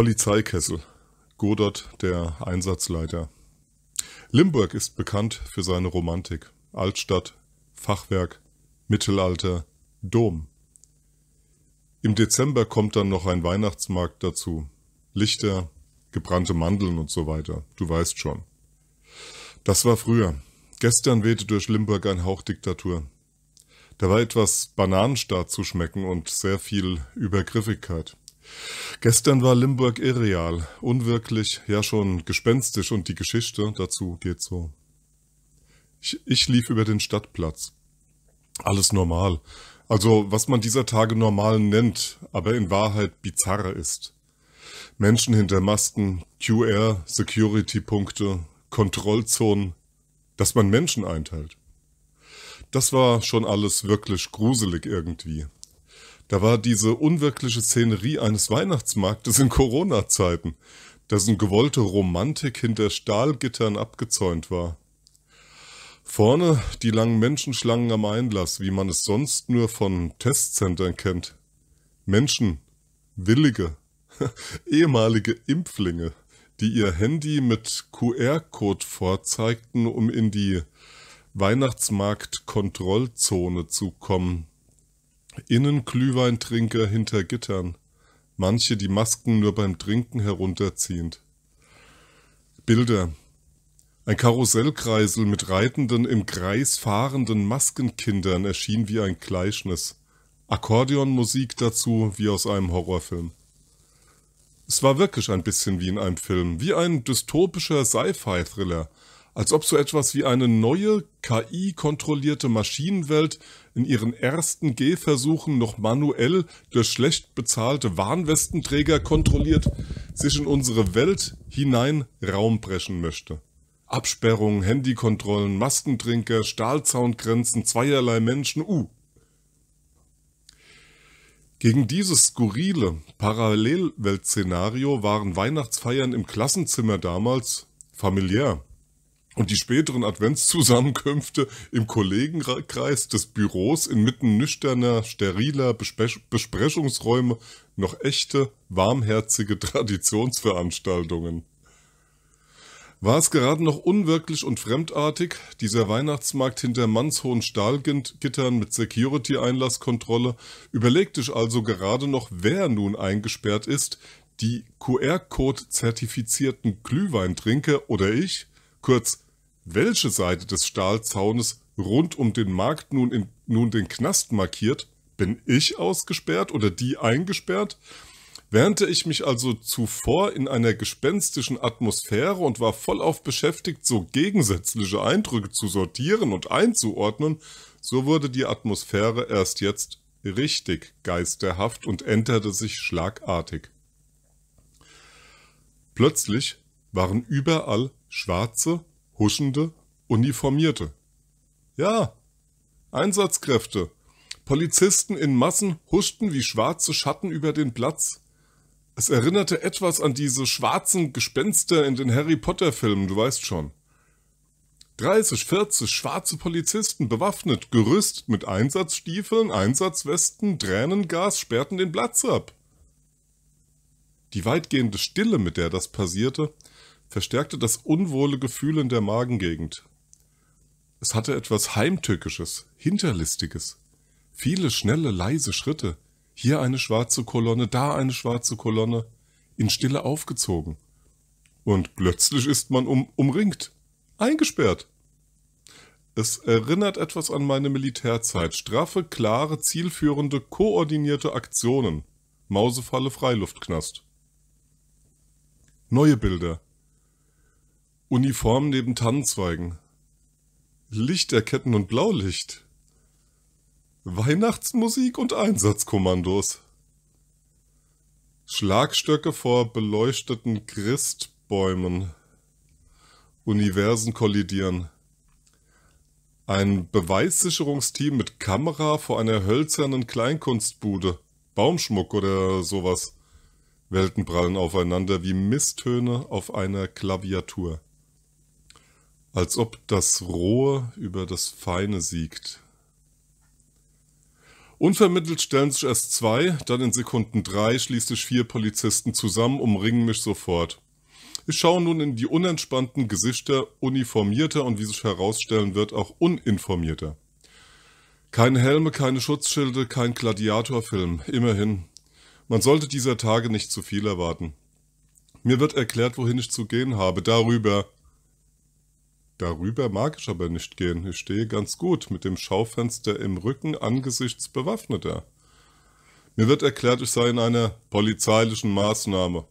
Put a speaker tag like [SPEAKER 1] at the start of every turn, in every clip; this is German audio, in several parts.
[SPEAKER 1] Polizeikessel. Godot, der Einsatzleiter. Limburg ist bekannt für seine Romantik. Altstadt, Fachwerk, Mittelalter, Dom. Im Dezember kommt dann noch ein Weihnachtsmarkt dazu. Lichter, gebrannte Mandeln und so weiter. Du weißt schon. Das war früher. Gestern wehte durch Limburg ein Hauch Diktatur. Da war etwas Bananenstaat zu schmecken und sehr viel Übergriffigkeit. Gestern war Limburg irreal, unwirklich, ja schon gespenstisch und die Geschichte dazu geht so. Ich, ich lief über den Stadtplatz. Alles normal. Also was man dieser Tage normal nennt, aber in Wahrheit bizarrer ist. Menschen hinter Masken, QR, Security-Punkte, Kontrollzonen, dass man Menschen einteilt. Das war schon alles wirklich gruselig irgendwie. Da war diese unwirkliche Szenerie eines Weihnachtsmarktes in Corona-Zeiten, dessen gewollte Romantik hinter Stahlgittern abgezäunt war. Vorne die langen Menschenschlangen am Einlass, wie man es sonst nur von Testzentren kennt. Menschen, Willige, ehemalige Impflinge, die ihr Handy mit QR-Code vorzeigten, um in die Weihnachtsmarkt-Kontrollzone zu kommen, Innen Glühweintrinker hinter Gittern, manche die Masken nur beim Trinken herunterziehend. Bilder. Ein Karussellkreisel mit reitenden, im Kreis fahrenden Maskenkindern erschien wie ein Gleichnis. Akkordeonmusik dazu wie aus einem Horrorfilm. Es war wirklich ein bisschen wie in einem Film, wie ein dystopischer Sci-Fi-Thriller, als ob so etwas wie eine neue, KI-kontrollierte Maschinenwelt in ihren ersten Gehversuchen noch manuell durch schlecht bezahlte Warnwestenträger kontrolliert, sich in unsere Welt hinein Raum brechen möchte. Absperrungen, Handykontrollen, Maskentrinker, Stahlzaungrenzen zweierlei Menschen, uh. Gegen dieses skurrile Parallelweltszenario waren Weihnachtsfeiern im Klassenzimmer damals familiär und die späteren Adventszusammenkünfte im Kollegenkreis des Büros inmitten nüchterner, steriler Besprechungsräume noch echte, warmherzige Traditionsveranstaltungen. War es gerade noch unwirklich und fremdartig, dieser Weihnachtsmarkt hinter mannshohen Stahlgittern mit Security-Einlasskontrolle, überlegte ich also gerade noch, wer nun eingesperrt ist, die QR-Code-zertifizierten Glühweintrinker oder ich? Kurz, welche Seite des Stahlzaunes rund um den Markt nun, in, nun den Knast markiert? Bin ich ausgesperrt oder die eingesperrt? Während ich mich also zuvor in einer gespenstischen Atmosphäre und war vollauf beschäftigt, so gegensätzliche Eindrücke zu sortieren und einzuordnen, so wurde die Atmosphäre erst jetzt richtig geisterhaft und änderte sich schlagartig. Plötzlich waren überall Schwarze, Huschende, Uniformierte. Ja, Einsatzkräfte. Polizisten in Massen huschten wie schwarze Schatten über den Platz. Es erinnerte etwas an diese schwarzen Gespenster in den Harry Potter Filmen, du weißt schon. 30, 40 schwarze Polizisten, bewaffnet, gerüstet mit Einsatzstiefeln, Einsatzwesten, Tränengas, sperrten den Platz ab. Die weitgehende Stille, mit der das passierte, verstärkte das unwohle Gefühl in der Magengegend. Es hatte etwas Heimtückisches, Hinterlistiges. Viele schnelle, leise Schritte, hier eine schwarze Kolonne, da eine schwarze Kolonne, in Stille aufgezogen. Und plötzlich ist man um, umringt, eingesperrt. Es erinnert etwas an meine Militärzeit. Straffe, klare, zielführende, koordinierte Aktionen. Mausefalle, Freiluftknast. Neue Bilder. Uniform neben Tannenzweigen. Lichterketten und Blaulicht. Weihnachtsmusik und Einsatzkommandos. Schlagstöcke vor beleuchteten Christbäumen. Universen kollidieren. Ein Beweissicherungsteam mit Kamera vor einer hölzernen Kleinkunstbude. Baumschmuck oder sowas. Welten prallen aufeinander wie Misstöne auf einer Klaviatur als ob das Rohe über das Feine siegt. Unvermittelt stellen sich erst zwei, dann in Sekunden drei schließlich vier Polizisten zusammen, umringen mich sofort. Ich schaue nun in die unentspannten Gesichter uniformierter und wie sich herausstellen wird, auch uninformierter. Keine Helme, keine Schutzschilde, kein Gladiatorfilm, immerhin. Man sollte dieser Tage nicht zu viel erwarten. Mir wird erklärt, wohin ich zu gehen habe, darüber, Darüber mag ich aber nicht gehen. Ich stehe ganz gut mit dem Schaufenster im Rücken angesichts Bewaffneter. Mir wird erklärt, ich sei in einer polizeilichen Maßnahme.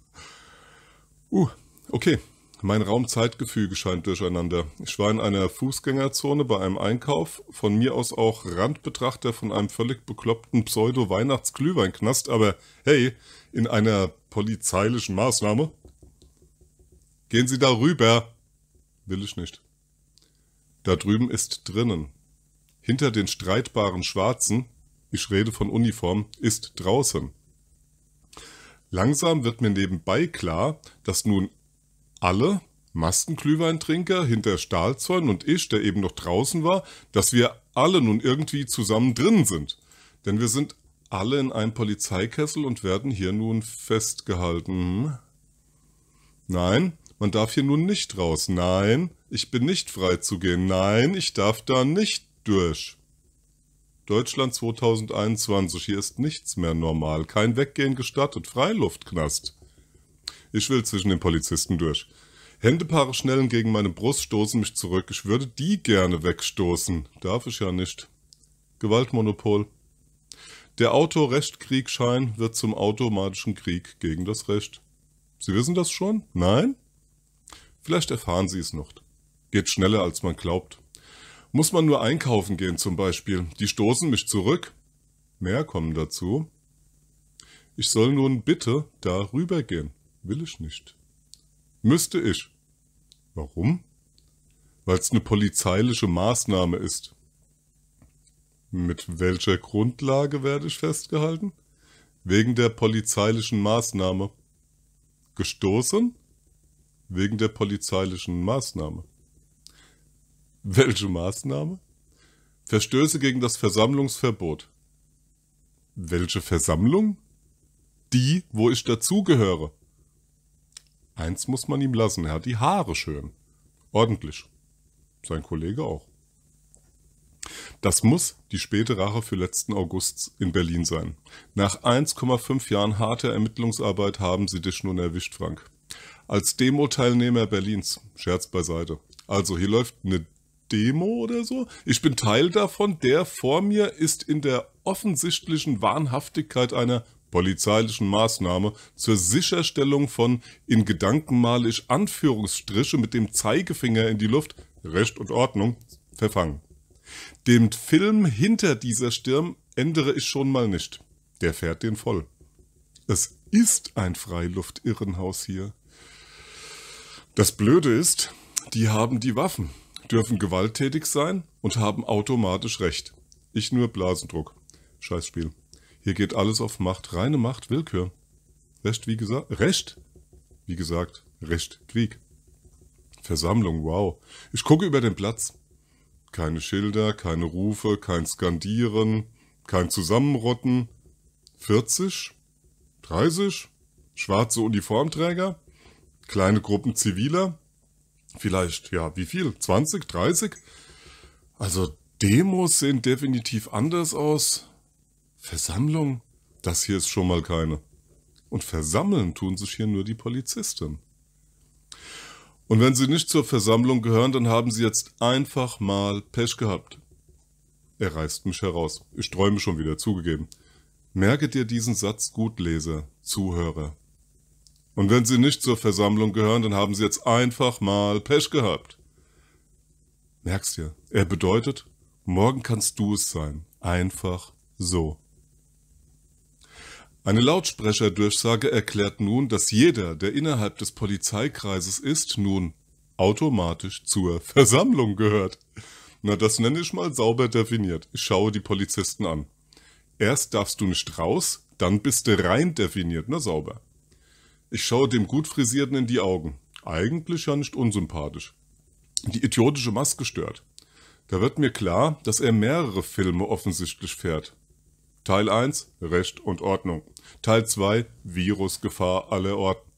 [SPEAKER 1] uh, okay. Mein Raumzeitgefüge scheint durcheinander. Ich war in einer Fußgängerzone bei einem Einkauf, von mir aus auch Randbetrachter von einem völlig bekloppten Pseudo-Weihnachtsglühweinknast, aber hey, in einer polizeilichen Maßnahme? Gehen Sie darüber! rüber! Will ich nicht. Da drüben ist drinnen. Hinter den streitbaren Schwarzen, ich rede von Uniform, ist draußen. Langsam wird mir nebenbei klar, dass nun alle Mastenglühweintrinker hinter Stahlzäunen und ich, der eben noch draußen war, dass wir alle nun irgendwie zusammen drinnen sind. Denn wir sind alle in einem Polizeikessel und werden hier nun festgehalten. Hm? Nein, man darf hier nun nicht raus. Nein, ich bin nicht frei zu gehen. Nein, ich darf da nicht durch. Deutschland 2021, hier ist nichts mehr normal. Kein Weggehen gestattet. Freiluftknast. Ich will zwischen den Polizisten durch. Händepaare schnellen gegen meine Brust, stoßen mich zurück. Ich würde die gerne wegstoßen. Darf ich ja nicht. Gewaltmonopol. Der autorecht wird zum automatischen Krieg gegen das Recht. Sie wissen das schon? Nein? Vielleicht erfahren Sie es noch. Geht schneller, als man glaubt. Muss man nur einkaufen gehen zum Beispiel. Die stoßen mich zurück. Mehr kommen dazu. Ich soll nun bitte darüber gehen. Will ich nicht. Müsste ich. Warum? Weil es eine polizeiliche Maßnahme ist. Mit welcher Grundlage werde ich festgehalten? Wegen der polizeilichen Maßnahme. Gestoßen? wegen der polizeilichen Maßnahme. Welche Maßnahme? Verstöße gegen das Versammlungsverbot. Welche Versammlung? Die, wo ich dazugehöre. Eins muss man ihm lassen, er hat die Haare schön. Ordentlich. Sein Kollege auch. Das muss die späte Rache für letzten August in Berlin sein. Nach 1,5 Jahren harter Ermittlungsarbeit haben sie dich nun erwischt, Frank als Demo-Teilnehmer Berlins. Scherz beiseite. Also hier läuft eine Demo oder so. Ich bin Teil davon. Der vor mir ist in der offensichtlichen Wahnhaftigkeit einer polizeilichen Maßnahme zur Sicherstellung von, in Gedanken male ich Anführungsstriche mit dem Zeigefinger in die Luft, Recht und Ordnung, verfangen. Dem Film hinter dieser Stirn ändere ich schon mal nicht. Der fährt den voll. Es ist ein Freiluftirrenhaus hier. Das Blöde ist, die haben die Waffen, dürfen gewalttätig sein und haben automatisch Recht. Ich nur Blasendruck. Scheißspiel. Hier geht alles auf Macht, reine Macht, Willkür. Recht, wie gesagt, Recht, wie gesagt, Recht, Krieg. Versammlung, wow. Ich gucke über den Platz. Keine Schilder, keine Rufe, kein Skandieren, kein Zusammenrotten. 40? 30? Schwarze Uniformträger? kleine Gruppen Ziviler, vielleicht, ja, wie viel? 20, 30? Also Demos sehen definitiv anders aus. Versammlung, das hier ist schon mal keine. Und versammeln tun sich hier nur die Polizisten. Und wenn sie nicht zur Versammlung gehören, dann haben sie jetzt einfach mal Pech gehabt. Er reißt mich heraus. Ich träume schon wieder, zugegeben. Merke dir diesen Satz gut, Leser, Zuhörer, und wenn sie nicht zur Versammlung gehören, dann haben sie jetzt einfach mal Pech gehabt. Merkst dir, er bedeutet, morgen kannst du es sein. Einfach so. Eine Lautsprecherdurchsage erklärt nun, dass jeder, der innerhalb des Polizeikreises ist, nun automatisch zur Versammlung gehört. Na, das nenne ich mal sauber definiert. Ich schaue die Polizisten an. Erst darfst du nicht raus, dann bist du rein definiert, na sauber. Ich schaue dem gut frisierten in die Augen. Eigentlich ja nicht unsympathisch. Die idiotische Maske stört. Da wird mir klar, dass er mehrere Filme offensichtlich fährt. Teil 1 Recht und Ordnung. Teil 2 Virusgefahr aller Orten.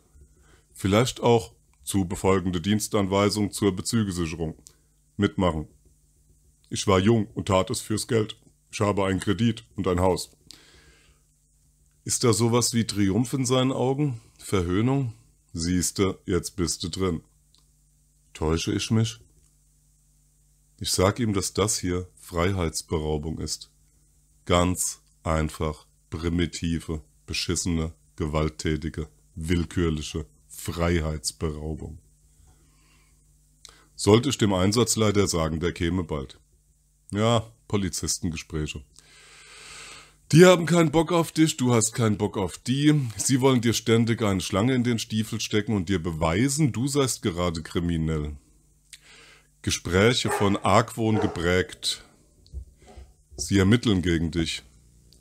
[SPEAKER 1] Vielleicht auch zu befolgende Dienstanweisung zur Bezügesicherung. Mitmachen. Ich war jung und tat es fürs Geld. Ich habe einen Kredit und ein Haus. Ist da sowas wie Triumph in seinen Augen? Verhöhnung? Siehste, jetzt bist du drin. Täusche ich mich? Ich sag ihm, dass das hier Freiheitsberaubung ist. Ganz einfach primitive, beschissene, gewalttätige, willkürliche Freiheitsberaubung. Sollte ich dem Einsatzleiter sagen, der käme bald. Ja, Polizistengespräche. Die haben keinen Bock auf dich, du hast keinen Bock auf die. Sie wollen dir ständig eine Schlange in den Stiefel stecken und dir beweisen, du seist gerade kriminell. Gespräche von Argwohn geprägt. Sie ermitteln gegen dich.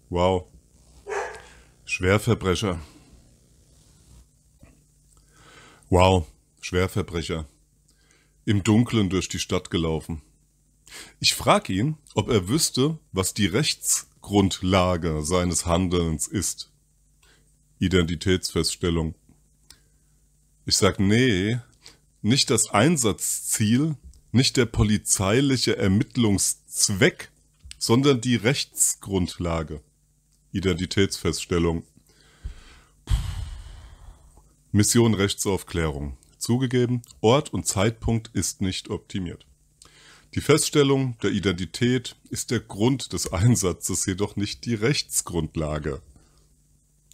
[SPEAKER 1] Wow. Schwerverbrecher. Wow, Schwerverbrecher. Im Dunkeln durch die Stadt gelaufen. Ich frage ihn, ob er wüsste, was die Rechts Grundlage seines Handelns ist. Identitätsfeststellung. Ich sage, nee, nicht das Einsatzziel, nicht der polizeiliche Ermittlungszweck, sondern die Rechtsgrundlage. Identitätsfeststellung. Mission Rechtsaufklärung. Zugegeben, Ort und Zeitpunkt ist nicht optimiert. Die Feststellung der Identität ist der Grund des Einsatzes, jedoch nicht die Rechtsgrundlage.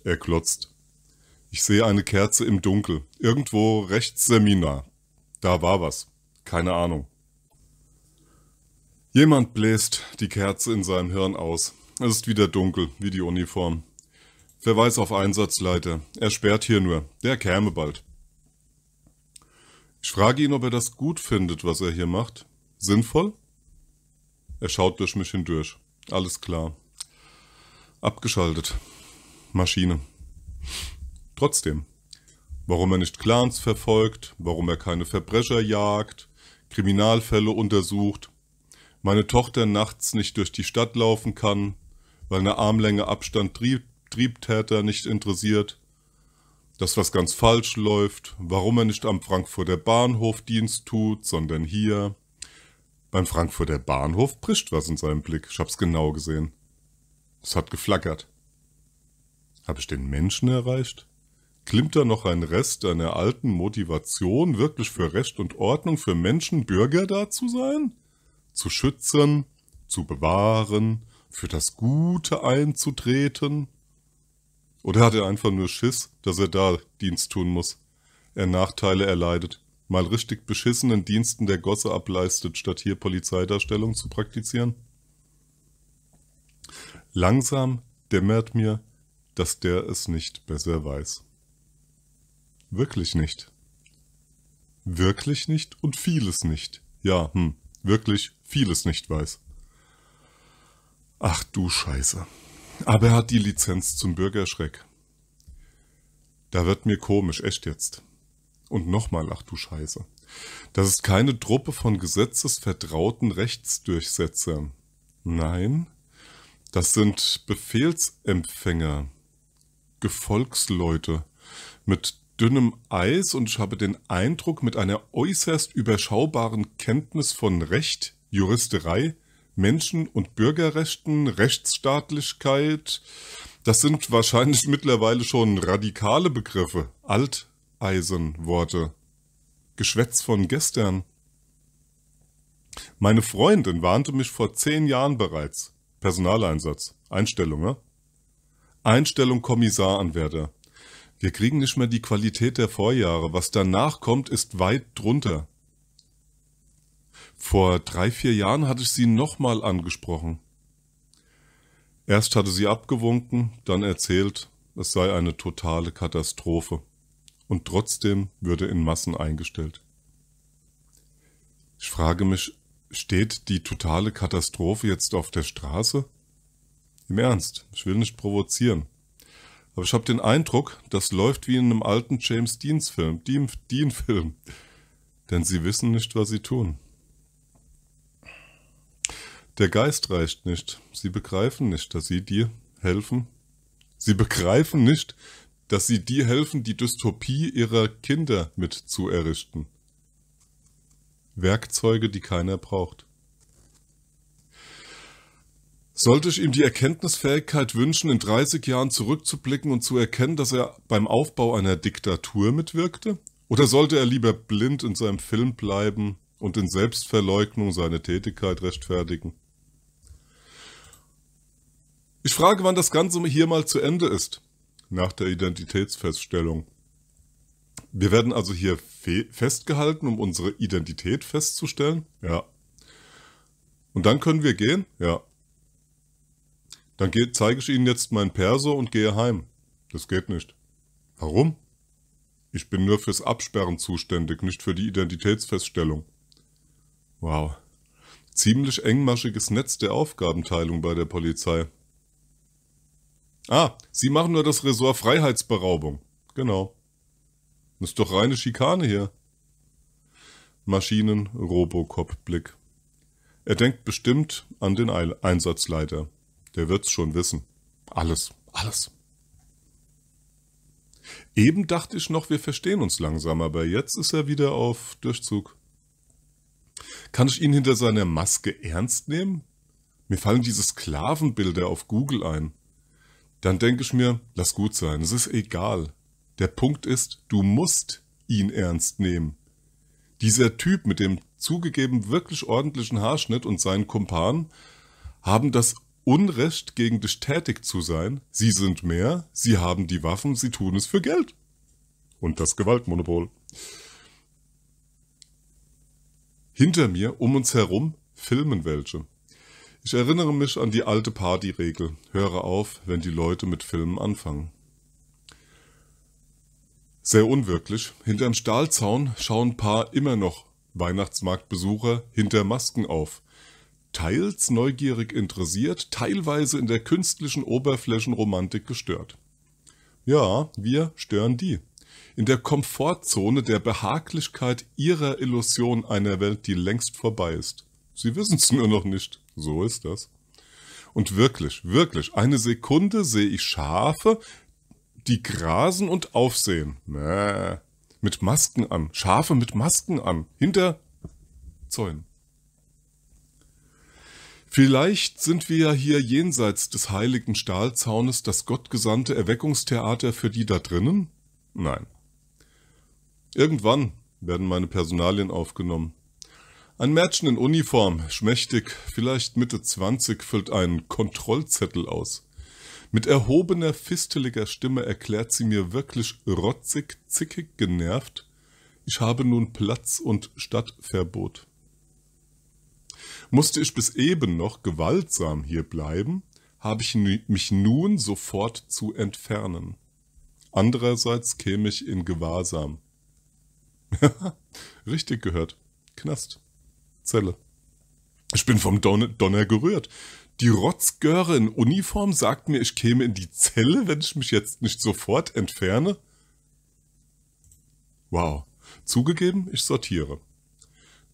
[SPEAKER 1] Er klotzt. Ich sehe eine Kerze im Dunkel. Irgendwo rechts Seminar. Da war was. Keine Ahnung. Jemand bläst die Kerze in seinem Hirn aus. Es ist wieder dunkel, wie die Uniform. Verweis auf Einsatzleiter. Er sperrt hier nur. Der käme bald. Ich frage ihn, ob er das gut findet, was er hier macht. Sinnvoll? Er schaut durch mich hindurch. Alles klar. Abgeschaltet. Maschine. Trotzdem, warum er nicht Clans verfolgt, warum er keine Verbrecher jagt, Kriminalfälle untersucht, meine Tochter nachts nicht durch die Stadt laufen kann, weil eine Armlänge Abstand Trieb Triebtäter nicht interessiert, dass was ganz falsch läuft, warum er nicht am Frankfurter Bahnhof Dienst tut, sondern hier, beim Frankfurter Bahnhof prischt was in seinem Blick, ich hab's genau gesehen. Es hat geflackert. Hab ich den Menschen erreicht? Klimmt da noch ein Rest einer alten Motivation, wirklich für Recht und Ordnung für Menschen Bürger da zu sein? Zu schützen, zu bewahren, für das Gute einzutreten? Oder hat er einfach nur Schiss, dass er da Dienst tun muss, er Nachteile erleidet mal richtig beschissenen Diensten der Gosse ableistet, statt hier Polizeidarstellung zu praktizieren? Langsam dämmert mir, dass der es nicht besser weiß. Wirklich nicht. Wirklich nicht und vieles nicht. Ja, hm, wirklich vieles nicht weiß. Ach du Scheiße. Aber er hat die Lizenz zum Bürgerschreck. Da wird mir komisch, echt jetzt. Und nochmal, ach du Scheiße. Das ist keine Truppe von gesetzesvertrauten Rechtsdurchsetzern. Nein, das sind Befehlsempfänger, Gefolgsleute mit dünnem Eis und ich habe den Eindruck, mit einer äußerst überschaubaren Kenntnis von Recht, Juristerei, Menschen- und Bürgerrechten, Rechtsstaatlichkeit. Das sind wahrscheinlich mittlerweile schon radikale Begriffe, alt, Eisenworte. Geschwätz von gestern. Meine Freundin warnte mich vor zehn Jahren bereits. Personaleinsatz. Einstellung, ne? Einstellung Kommissaranwärter. Wir kriegen nicht mehr die Qualität der Vorjahre. Was danach kommt, ist weit drunter. Vor drei, vier Jahren hatte ich sie nochmal angesprochen. Erst hatte sie abgewunken, dann erzählt, es sei eine totale Katastrophe und trotzdem würde in Massen eingestellt. Ich frage mich, steht die totale Katastrophe jetzt auf der Straße? Im Ernst, ich will nicht provozieren. Aber ich habe den Eindruck, das läuft wie in einem alten James Deans film Dean-Film. Denn sie wissen nicht, was sie tun. Der Geist reicht nicht. Sie begreifen nicht, dass sie dir helfen. Sie begreifen nicht, dass sie dir helfen, die Dystopie ihrer Kinder mit zu errichten. Werkzeuge, die keiner braucht. Sollte ich ihm die Erkenntnisfähigkeit wünschen, in 30 Jahren zurückzublicken und zu erkennen, dass er beim Aufbau einer Diktatur mitwirkte? Oder sollte er lieber blind in seinem Film bleiben und in Selbstverleugnung seine Tätigkeit rechtfertigen? Ich frage, wann das Ganze hier mal zu Ende ist nach der Identitätsfeststellung. Wir werden also hier fe festgehalten, um unsere Identität festzustellen. Ja. Und dann können wir gehen? Ja. Dann ge zeige ich Ihnen jetzt mein Perso und gehe heim. Das geht nicht. Warum? Ich bin nur fürs Absperren zuständig, nicht für die Identitätsfeststellung. Wow. Ziemlich engmaschiges Netz der Aufgabenteilung bei der Polizei. Ah, Sie machen nur das Ressort Freiheitsberaubung. Genau. Das ist doch reine Schikane hier. Maschinen, Robocop, Blick. Er denkt bestimmt an den Einsatzleiter. Der wird's schon wissen. Alles, alles. Eben dachte ich noch, wir verstehen uns langsam, aber jetzt ist er wieder auf Durchzug. Kann ich ihn hinter seiner Maske ernst nehmen? Mir fallen diese Sklavenbilder auf Google ein dann denke ich mir, lass gut sein, es ist egal. Der Punkt ist, du musst ihn ernst nehmen. Dieser Typ mit dem zugegeben wirklich ordentlichen Haarschnitt und seinen Kumpan haben das Unrecht, gegen dich tätig zu sein. Sie sind mehr, sie haben die Waffen, sie tun es für Geld. Und das Gewaltmonopol. Hinter mir, um uns herum, filmen welche. Ich erinnere mich an die alte Partyregel, höre auf, wenn die Leute mit Filmen anfangen. Sehr unwirklich, hinterm Stahlzaun schauen paar immer noch Weihnachtsmarktbesucher hinter Masken auf. Teils neugierig interessiert, teilweise in der künstlichen Oberflächenromantik gestört. Ja, wir stören die. In der Komfortzone der Behaglichkeit ihrer Illusion einer Welt, die längst vorbei ist. Sie wissen es nur noch nicht. So ist das. Und wirklich, wirklich, eine Sekunde sehe ich Schafe, die grasen und aufsehen. Mäh. Mit Masken an. Schafe mit Masken an. Hinter Zäunen. Vielleicht sind wir ja hier jenseits des heiligen Stahlzaunes das gottgesandte Erweckungstheater für die da drinnen? Nein. Irgendwann werden meine Personalien aufgenommen. Ein Mädchen in Uniform, schmächtig, vielleicht Mitte 20, füllt einen Kontrollzettel aus. Mit erhobener, fisteliger Stimme erklärt sie mir wirklich rotzig, zickig genervt, ich habe nun Platz- und Stadtverbot. Musste ich bis eben noch gewaltsam hier bleiben, habe ich mich nun sofort zu entfernen. Andererseits käme ich in Gewahrsam. richtig gehört. Knast. Zelle. Ich bin vom Don Donner gerührt. Die Rotzgöre in Uniform sagt mir, ich käme in die Zelle, wenn ich mich jetzt nicht sofort entferne. Wow. Zugegeben, ich sortiere.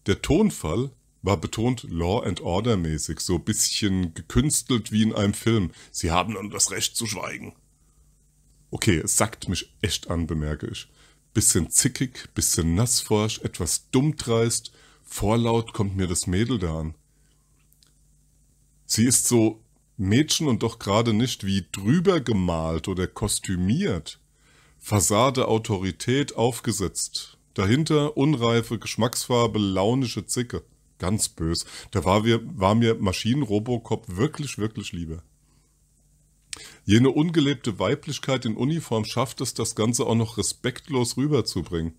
[SPEAKER 1] Der Tonfall war betont Law and Order mäßig, so bisschen gekünstelt wie in einem Film. Sie haben nun das Recht zu schweigen. Okay, es sackt mich echt an, bemerke ich. Bisschen zickig, bisschen nassforsch, etwas dumm dreist. Vorlaut kommt mir das Mädel da an. Sie ist so Mädchen und doch gerade nicht wie drüber gemalt oder kostümiert. Fassade Autorität aufgesetzt. Dahinter unreife Geschmacksfarbe, launische Zicke. Ganz bös. Da war, wir, war mir Maschinen-Robocop wirklich, wirklich lieber. Jene ungelebte Weiblichkeit in Uniform schafft es, das Ganze auch noch respektlos rüberzubringen.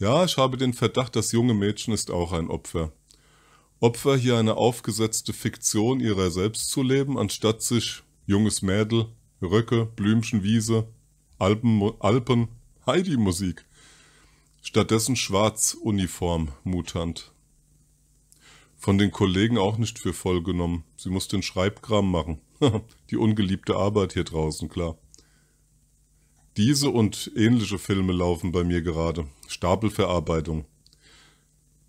[SPEAKER 1] Ja, ich habe den Verdacht, das junge Mädchen ist auch ein Opfer. Opfer, hier eine aufgesetzte Fiktion ihrer selbst zu leben, anstatt sich junges Mädel, Röcke, Blümchenwiese, Alpen, Alpen Heidi-Musik. Stattdessen Schwarz-Uniform-Mutant. Von den Kollegen auch nicht für voll genommen. Sie muss den Schreibkram machen. Die ungeliebte Arbeit hier draußen, klar. Diese und ähnliche Filme laufen bei mir gerade. Stapelverarbeitung.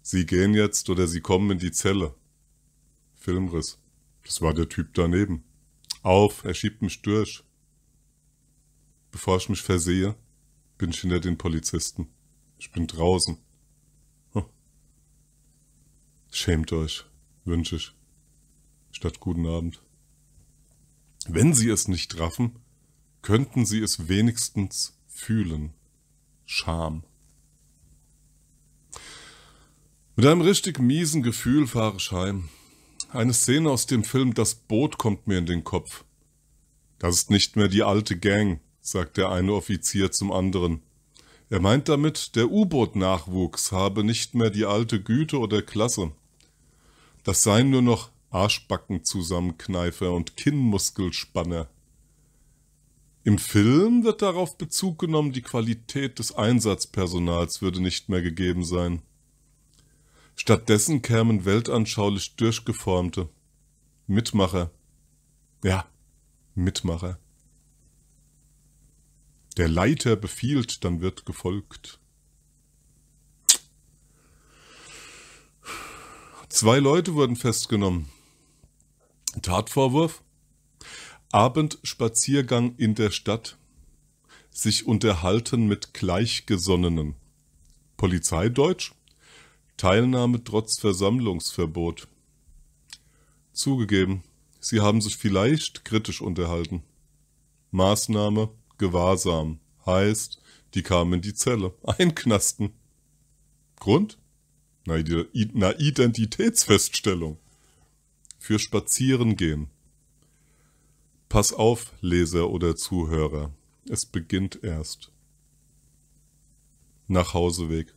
[SPEAKER 1] Sie gehen jetzt oder sie kommen in die Zelle. Filmriss. Das war der Typ daneben. Auf, er schiebt mich durch. Bevor ich mich versehe, bin ich hinter den Polizisten. Ich bin draußen. Hm. Schämt euch, wünsche ich. Statt guten Abend. Wenn sie es nicht raffen, könnten sie es wenigstens fühlen. Scham. Mit einem richtig miesen Gefühl fahre ich heim. Eine Szene aus dem Film Das Boot kommt mir in den Kopf. Das ist nicht mehr die alte Gang, sagt der eine Offizier zum anderen. Er meint damit, der U-Boot-Nachwuchs habe nicht mehr die alte Güte oder Klasse. Das seien nur noch Arschbacken zusammenkneifer und Kinnmuskelspanner. Im Film wird darauf Bezug genommen, die Qualität des Einsatzpersonals würde nicht mehr gegeben sein. Stattdessen kämen weltanschaulich durchgeformte Mitmacher. Ja, Mitmacher. Der Leiter befiehlt, dann wird gefolgt. Zwei Leute wurden festgenommen. Tatvorwurf? Abendspaziergang in der Stadt, sich unterhalten mit Gleichgesonnenen, Polizeideutsch, Teilnahme trotz Versammlungsverbot. Zugegeben, sie haben sich vielleicht kritisch unterhalten. Maßnahme Gewahrsam heißt, die kamen in die Zelle, einknasten. Grund? Na, Identitätsfeststellung. Für Spazieren gehen. Pass auf, Leser oder Zuhörer, es beginnt erst. Nach Hauseweg.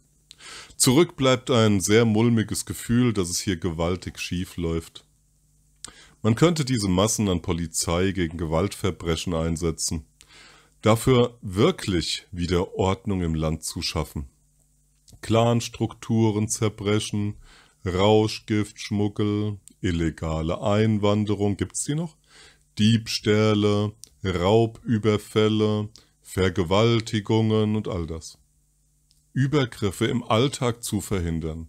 [SPEAKER 1] Zurück bleibt ein sehr mulmiges Gefühl, dass es hier gewaltig schief läuft. Man könnte diese Massen an Polizei gegen Gewaltverbrechen einsetzen, dafür wirklich wieder Ordnung im Land zu schaffen. Clanstrukturen zerbrechen, Rauschgiftschmuggel, illegale Einwanderung, gibt's die noch? Diebstähle, Raubüberfälle, Vergewaltigungen und all das. Übergriffe im Alltag zu verhindern,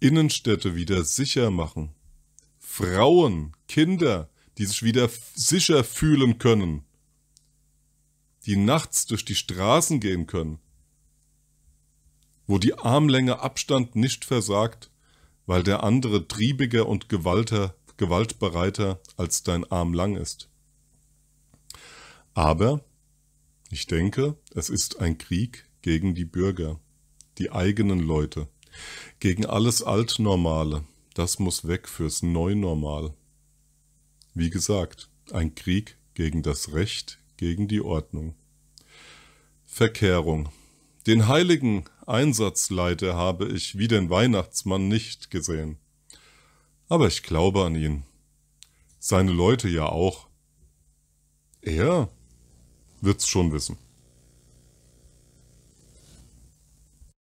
[SPEAKER 1] Innenstädte wieder sicher machen, Frauen, Kinder, die sich wieder sicher fühlen können, die nachts durch die Straßen gehen können, wo die Armlänge Abstand nicht versagt, weil der andere triebiger und gewalter gewaltbereiter, als dein Arm lang ist. Aber ich denke, es ist ein Krieg gegen die Bürger, die eigenen Leute, gegen alles Altnormale. Das muss weg fürs Neunormal. Wie gesagt, ein Krieg gegen das Recht, gegen die Ordnung. Verkehrung. Den heiligen Einsatzleiter habe ich wie den Weihnachtsmann nicht gesehen aber ich glaube an ihn. Seine Leute ja auch. Er wird's schon wissen.